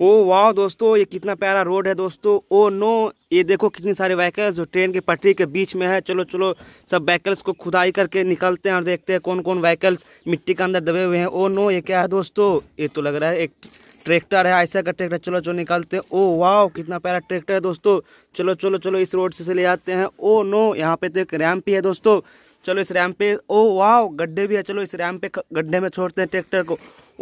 ओ वाह दोस्तों ये कितना प्यारा रोड है दोस्तों ओ नो ये देखो कितनी सारे वहकल्स जो ट्रेन के पटरी के बीच में है चलो चलो सब व्हीकल्स को खुदाई करके निकलते हैं और देखते हैं कौन कौन वहकल्स मिट्टी के अंदर दबे हुए हैं ओ नो ये क्या है दोस्तों ये तो लग रहा है एक ट्रैक्टर है ऐसा का ट्रैक्टर चलो चलो निकालते हैं ओ वाह कितना प्यारा ट्रैक्टर है दोस्तों चलो चलो चलो इस रोड से, चले ले हैं ओ नो यहाँ पे तो एक रैम्प ही है दोस्तों चलो इस रैम पे ओ वाह गड्ढे भी है चलो इस रैम पे गड्ढे में छोड़ते हैं ट्रैक्टर को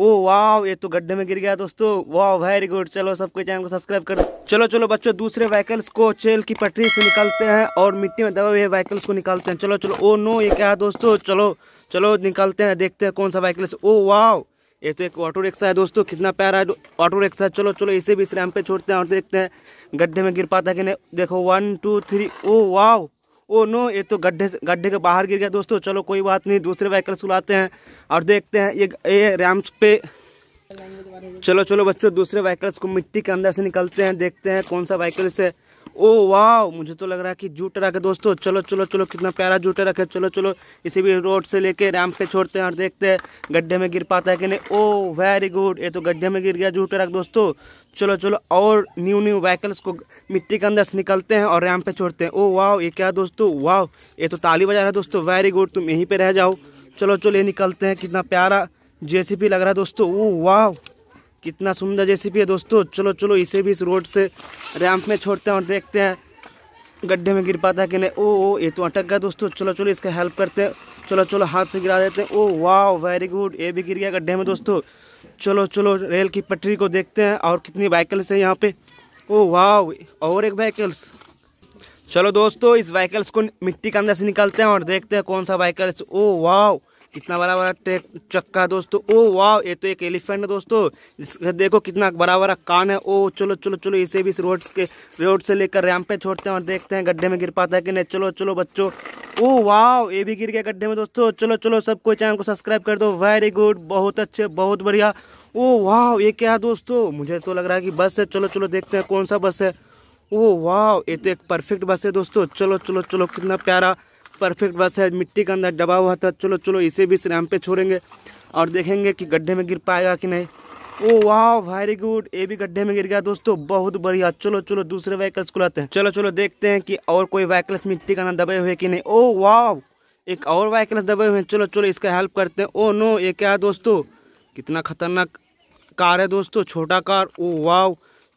ओ वाह ये तो गड्ढे में गिर गया दोस्तों वाह वेरी गुड चलो सबके चैनल को सब्सक्राइब कर चलो चलो बच्चों दूसरे व्हीकल्स को चेल की पटरी से निकालते हैं और मिट्टी में दबे हुए व्हीकल्स को निकालते हैं चलो चलो ओ नो ये क्या है दोस्तों चलो चलो निकालते हैं देखते हैं कौन सा व्हीकल्स ओ वाह ये तो एक ऑटो रिक्शा है दोस्तों कितना प्यारा है ऑटो रिक्शा है चलो चलो इसे भी इस रैम पे छोड़ते हैं और देखते हैं गड्ढे में गिर पाता कि नहीं देखो वन टू थ्री ओ वाह ओ नो ये तो गड्ढे से गड्ढे के बाहर गिर गया दोस्तों चलो कोई बात नहीं दूसरे व्हीकल्स बुलाते हैं और देखते हैं ये ये रैम्प पे चलो चलो बच्चों दूसरे व्हीकल्स को मिट्टी के अंदर से निकलते हैं देखते हैं कौन सा व्हीकल्स है ओ वाह मुझे तो लग रहा है कि जूट रख है दोस्तों चलो चलो चलो कितना प्यारा जूटे रखे चलो चलो इसी भी रोड से लेके रैम पे छोड़ते हैं और देखते हैं गड्ढे में गिर पाता है कि नहीं ओ वेरी गुड ये तो गड्ढे में गिर गया जूटे रख दोस्तों चलो चलो और न्यू न्यू व्हीकल्स को मिट्टी के अंदर से निकलते हैं और रैम पे छोड़ते हैं ओ वाह ये क्या दोस्तों वाह ये तो ताली बजा रहा है दोस्तों वेरी गुड तुम यहीं पर रह जाओ चलो चलो ये निकलते हैं कितना प्यारा जे लग रहा है दोस्तों ओ वाह कितना सुंदर जेसीपी है दोस्तों चलो चलो इसे भी इस रोड से रैंप में छोड़ते हैं और देखते हैं गड्ढे में गिर पाता है कि नहीं ओ ओ ये तो अटक गया दोस्तों चलो चलो इसका हेल्प करते हैं चलो चलो हाथ से गिरा देते हैं ओ वाह वेरी गुड ये भी गिर गया गड्ढे में दोस्तों चलो चलो रेल की पटरी को देखते हैं और कितनी बाइकल्स है यहाँ पे ओ वाह और एक बाइकल्स चलो दोस्तों इस वाइकल्स को मिट्टी के अंदर से निकालते हैं और देखते हैं कौन सा वाइकल्स ओ वाह कितना बड़ा बड़ा चक्का दोस्तों ओ वाह ये तो एक एलिफेंट है दोस्तों इसका देखो कितना बड़ा बड़ा कान है ओ चलो चलो चलो इसे भी इस रोड के रोड से लेकर रैम पे छोड़ते हैं और देखते हैं गड्ढे में गिर पाता है कि नहीं चलो चलो बच्चों ओ वाह ये भी गिर गया गड्ढे में दोस्तों चलो चलो सब कोई चैनल को सब्सक्राइब कर दो वेरी गुड बहुत अच्छे बहुत बढ़िया ओ वाह ये क्या है दोस्तों मुझे तो लग रहा है कि बस है चलो चलो देखते हैं कौन सा बस है ओ वाह ये तो एक परफेक्ट बस है दोस्तों चलो चलो चलो कितना प्यारा परफेक्ट बस है मिट्टी के अंदर दबा हुआ था तो चलो चलो इसे भी इस रैम पे छोड़ेंगे और देखेंगे कि गड्ढे में गिर पाएगा कि नहीं ओ वाह वेरी गुड ये भी गड्ढे में गिर गया दोस्तों बहुत बढ़िया चलो चलो दूसरे व्हीकल्स को लाते हैं चलो चलो देखते हैं कि और कोई व्हीकल्स मिट्टी का ना दबे हुए कि नहीं ओ वाह एक और व्हीकल्स दबे हुए हैं चलो चलो इसका हेल्प करते हैं ओ नो ये क्या है दोस्तों कितना खतरनाक कार है दोस्तों छोटा कार ओ वाह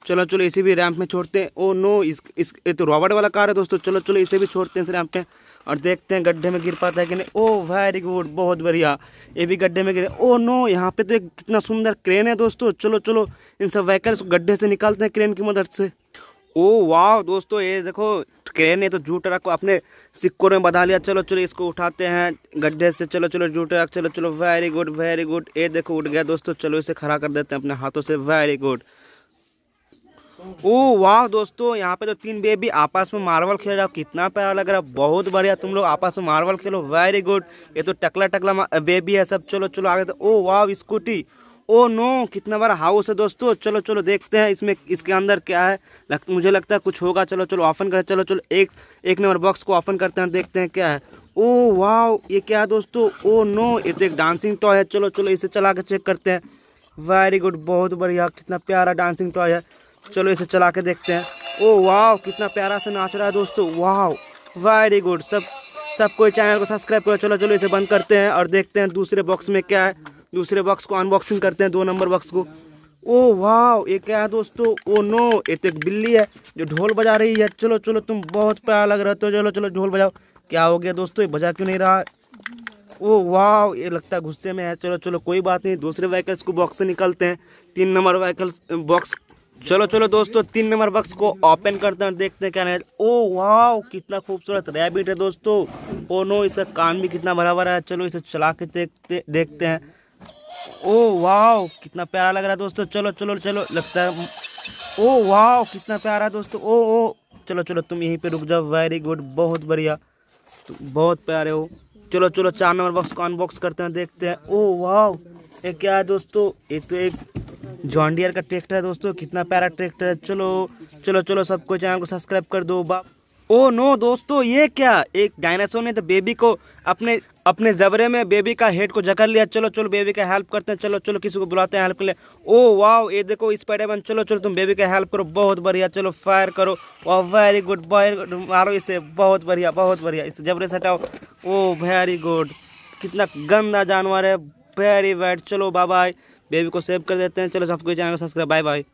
चलो चलो इसे भी रैंप में छोड़ते हैं ओ नो इस इस ये तो रॉबर्ट वाला कार है दोस्तों चलो चलो इसे भी छोड़ते हैं इस रैंप में और देखते हैं गड्ढे में गिर पाता है कि नहीं ओ वेरी गुड बहुत बढ़िया ये भी गड्ढे में गिरे ओ नो यहाँ पे तो एक कितना सुंदर क्रेन है दोस्तों चलो चलो इन सब व्हीकल्स को गड्ढे से निकालते हैं क्रेन की मदद से ओ वाह दोस्तों ये देखो क्रेन ने तो जू ट्रक को अपने सिक्कों में बधा लिया चलो चलो इसको उठाते हैं गड्ढे से चलो चलो जू ट्रक चलो चलो वेरी गुड वेरी गुड ये देखो उठ गया दोस्तों चलो इसे खड़ा कर देते हैं अपने हाथों से वेरी गुड ओ वाह दोस्तों यहाँ पे तो तीन बेबी आपस में मार्बल खेल रहा कितना प्यारा लग रहा है बहुत बढ़िया तुम लोग आपस में मार्बल खेलो वेरी गुड ये तो टकला टकला बेबी है सब चलो चलो आगे तो ओ वाह स्कूटी ओ नो कितना बड़ा हाउस है दोस्तों चलो चलो देखते हैं इसमें इसके अंदर क्या है लग, मुझे लगता है कुछ होगा चलो चलो ऑफन कर चलो चलो एक एक नंबर बॉक्स को ऑफन करते हैं देखते हैं क्या है ओ वाह ये क्या है दोस्तों ओ नो ये तो एक डांसिंग टॉय है चलो चलो इसे चला कर चेक करते हैं वेरी गुड बहुत बढ़िया कितना प्यारा डांसिंग टॉय है चलो इसे चला के देखते हैं ओ वाह कितना प्यारा से नाच रहा है दोस्तों वाह वेरी गुड सब सब कोई चैनल को सब्सक्राइब करो चलो चलो इसे बंद करते हैं और देखते हैं दूसरे बॉक्स में क्या है दूसरे बॉक्स को अनबॉक्सिंग करते हैं दो नंबर बॉक्स को ओ वाह ये क्या है दोस्तों ओ नो ये तो एक बिल्ली है जो ढोल बजा रही है चलो चलो तुम बहुत प्यारा लग रहे हो तो चलो चलो ढोल बजाओ क्या हो गया दोस्तों ये बजा क्यों नहीं रहा ओ वाह ये लगता है गुस्से में है चलो चलो कोई बात नहीं दूसरे व्हीकल्स को बॉक्स से निकलते हैं तीन नंबर व्हीकल्स बॉक्स चलो चलो दोस्तों तीन नंबर बक्स को ओपन करते हैं देखते हैं क्या नहीं ओ वाह कितना खूबसूरत रैबिट है दोस्तों ओ नो इसका कान भी कितना भरा भरा है चलो इसे चला के देखते देखते हैं ओ वाह कितना प्यारा लग रहा है दोस्तों चलो चलो चलो लगता है ओ वाह कितना प्यारा है दोस्तों ओ ओ चलो चलो तुम यहीं पर रुक जाओ वेरी गुड बहुत बढ़िया तुम बहुत प्यारे हो चलो चलो चार नंबर बक्स को अनबॉक्स करते हैं देखते हैं ओ वाह ये क्या है दोस्तों एक तो एक जॉन्डियर का ट्रैक्टर है दोस्तों कितना प्यारा ट्रैक्टर है चलो चलो चलो सबको चैनल को सब्सक्राइब कर दो बाप ओ नो दोस्तों ये क्या एक डायनासोर ने तो बेबी को अपने अपने जबरे में बेबी का हेड को जकड़ लिया चलो चलो बेबी का हेल्प करते हैं चलो चलो किसी को बुलाते हैं हेल्प के लिए ओ वाओ ये देखो इस स्पाइडरमैन चलो चलो तुम बेबी का हेल्प करो बहुत बढ़िया चलो फायर करो ओ वेरी गुड मारो इसे बहुत बढ़िया बहुत बढ़िया इसे जबरे से हटाओ ओ वेरी गुड कितना गंदा जानवर है वेरी बैड चलो बाबा बाय बेबी को सेव कर देते हैं चलो सबको चैनल को सब्सक्राइब बाय बाय